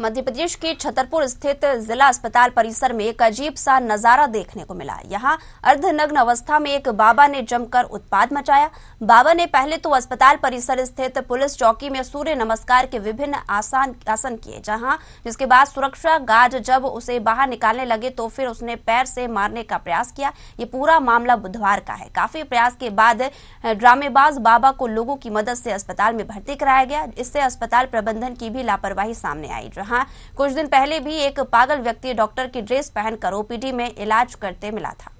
मध्य प्रदेश के छतरपुर स्थित जिला अस्पताल परिसर में एक अजीब सा नजारा देखने को मिला यहां अर्धनग्न अवस्था में एक बाबा ने जमकर उत्पाद मचाया बाबा ने पहले तो अस्पताल परिसर स्थित पुलिस चौकी में सूर्य नमस्कार के विभिन्न आसान आसन किए जहां जिसके बाद सुरक्षा गार्ड जब उसे बाहर निकालने लगे तो फिर उसने पैर से मारने का प्रयास किया ये पूरा मामला बुधवार का है काफी प्रयास के बाद ड्रामेबाज बाबा को लोगों की मदद से अस्पताल में भर्ती कराया गया इससे अस्पताल प्रबंधन की भी लापरवाही सामने आई जहां कुछ दिन पहले भी एक पागल व्यक्ति डॉक्टर की ड्रेस पहनकर ओपीडी में इलाज करते मिला था